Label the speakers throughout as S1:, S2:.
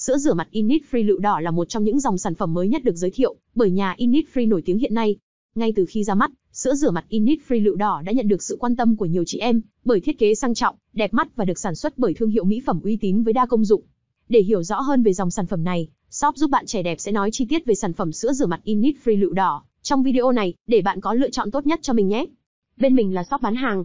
S1: Sữa rửa mặt Innisfree lựu đỏ là một trong những dòng sản phẩm mới nhất được giới thiệu bởi nhà Innisfree nổi
S2: tiếng hiện nay. Ngay từ khi ra mắt, sữa rửa mặt Innisfree lựu đỏ đã nhận được sự quan tâm của nhiều chị em bởi thiết kế sang trọng, đẹp mắt và được sản xuất bởi thương hiệu mỹ phẩm uy tín với đa công dụng. Để hiểu rõ hơn về dòng sản phẩm này, shop giúp bạn trẻ đẹp sẽ nói chi tiết về sản phẩm sữa rửa mặt Innisfree lựu đỏ trong video này để bạn có lựa chọn tốt nhất cho mình nhé. Bên mình là shop bán hàng,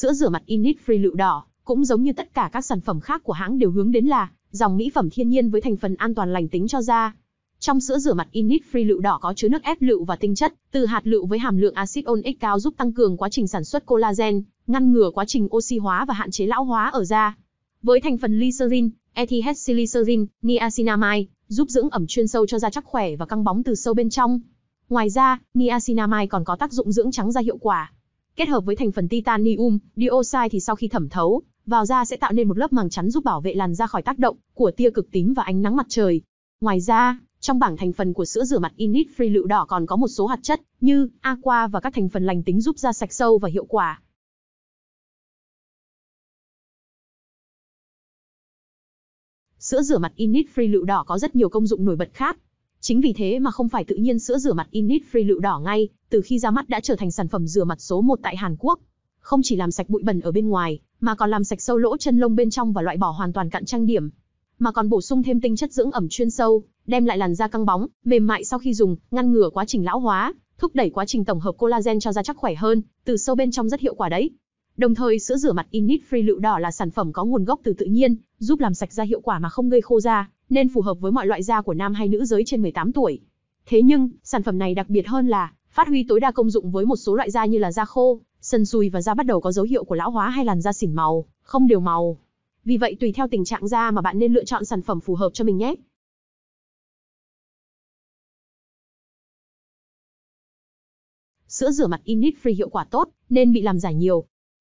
S1: Sữa rửa mặt Init Free lựu đỏ, cũng giống
S2: như tất cả các sản phẩm khác của hãng đều hướng đến là dòng mỹ phẩm thiên nhiên với thành phần an toàn lành tính cho da. Trong sữa rửa mặt Init Free lựu đỏ có chứa nước ép lựu và tinh chất từ hạt lựu với hàm lượng axit onic cao giúp tăng cường quá trình sản xuất collagen, ngăn ngừa quá trình oxy hóa và hạn chế lão hóa ở da. Với thành phần glycerin, ethylglycerin, niacinamide giúp dưỡng ẩm chuyên sâu cho da chắc khỏe và căng bóng từ sâu bên trong. Ngoài ra, niacinamide còn có tác dụng dưỡng trắng da hiệu quả, kết hợp với thành phần titanium, dioxide thì sau khi thẩm thấu vào da sẽ tạo nên một lớp màng chắn giúp bảo vệ làn da khỏi tác động của tia cực tím và ánh nắng mặt trời. Ngoài ra, trong bảng thành phần của sữa rửa mặt Init Free lựu đỏ còn có một số hoạt chất như aqua và các thành
S1: phần lành tính giúp da sạch sâu và hiệu quả. Sữa rửa mặt Init Free lựu đỏ có rất nhiều công dụng nổi
S2: bật khác, Chính vì thế mà không phải tự nhiên sữa rửa mặt Init Free lựu đỏ ngay, từ khi ra mắt đã trở thành sản phẩm rửa mặt số 1 tại Hàn Quốc. Không chỉ làm sạch bụi bẩn ở bên ngoài, mà còn làm sạch sâu lỗ chân lông bên trong và loại bỏ hoàn toàn cặn trang điểm. Mà còn bổ sung thêm tinh chất dưỡng ẩm chuyên sâu, đem lại làn da căng bóng, mềm mại sau khi dùng, ngăn ngừa quá trình lão hóa, thúc đẩy quá trình tổng hợp collagen cho da chắc khỏe hơn, từ sâu bên trong rất hiệu quả đấy. Đồng thời sữa rửa mặt Init Free lựu đỏ là sản phẩm có nguồn gốc từ tự nhiên, giúp làm sạch da hiệu quả mà không gây khô da, nên phù hợp với mọi loại da của nam hay nữ giới trên 18 tuổi. Thế nhưng, sản phẩm này đặc biệt hơn là phát huy tối đa công dụng với một số loại da như là da khô, sần sùi và da bắt đầu có dấu hiệu của lão hóa hay làn da xỉn màu, không đều màu.
S1: Vì vậy tùy theo tình trạng da mà bạn nên lựa chọn sản phẩm phù hợp cho mình nhé. Sữa rửa mặt Innisfree hiệu quả tốt, nên bị làm giả nhiều,